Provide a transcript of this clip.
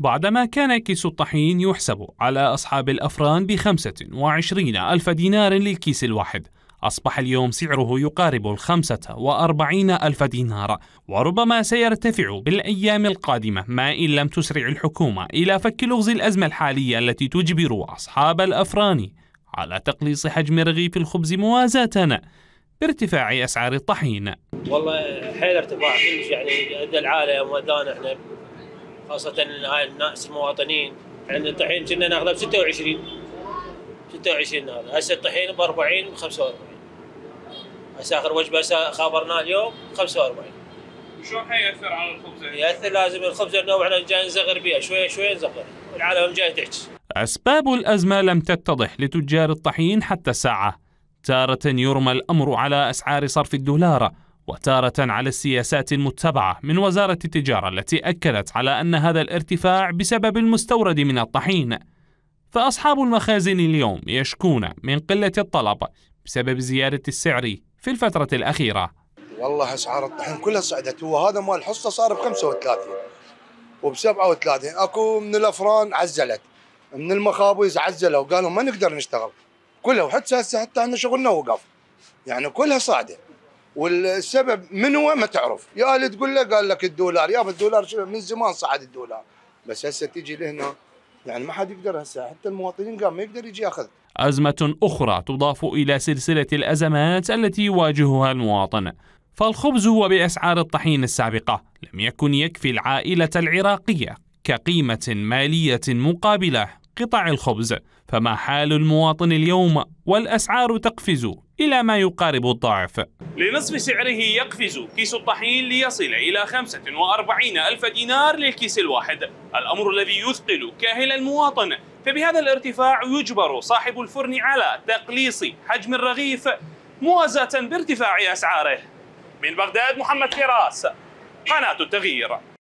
بعدما كان كيس الطحين يحسب على أصحاب الأفران ب وعشرين ألف دينار للكيس الواحد أصبح اليوم سعره يقارب الخمسة وأربعين ألف دينار وربما سيرتفع بالأيام القادمة ما إن لم تسرع الحكومة إلى فك لغز الأزمة الحالية التي تجبر أصحاب الأفران على تقليص حجم رغيف الخبز موازاة بارتفاع أسعار الطحين والله حيل ارتفاع كلش يعني عند العالم وذان احنا خاصة هاي الناس المواطنين عندنا الطحين كنا ناخذها ب 26 26 هذا هسه الطحين ب 40 ب 45 هسه اخر وجبه خابرناه اليوم 45 وشلون حيأثر على الخبز؟ يأثر لازم الخبز انه احنا جاي نزغر بيها شوي شوي نزغر والعالم جاي تحكي أسباب الأزمة لم تتضح لتجار الطحين حتى الساعة تارة يرمى الأمر على أسعار صرف الدولار وتارة على السياسات المتبعة من وزارة التجارة التي أكدت على أن هذا الارتفاع بسبب المستورد من الطحين فأصحاب المخازن اليوم يشكون من قلة الطلب بسبب زيادة السعر في الفترة الأخيرة والله أسعار الطحين كلها صعدت وهذا مال الحصة صار ب 35 وب 37 اكو من الافران عزلت من المخابز عزلوا قالوا ما نقدر نشتغل كلها وحتى هسه حتى عندنا شغلنا وقف يعني كلها صاعده والسبب من هو ما تعرف يا اللي تقول له قال لك الدولار يا الدولار شنو من زمان صعد الدولار بس هسه تجي لهنا يعني ما حد يقدر هسه حتى المواطنين قام ما يقدر يجي ياخذ أزمة أخرى تضاف إلى سلسلة الأزمات التي يواجهها المواطن فالخبز هو بأسعار الطحين السابقة لم يكن يكفي العائلة العراقية كقيمة مالية مقابلة قطع الخبز فما حال المواطن اليوم والأسعار تقفز إلى ما يقارب الضعف لنصف سعره يقفز كيس الطحين ليصل إلى 45 ألف دينار للكيس الواحد الأمر الذي يثقل كاهل المواطن فبهذا الارتفاع يجبر صاحب الفرن على تقليص حجم الرغيف موازاة بارتفاع أسعاره من بغداد محمد فراس قناة التغيير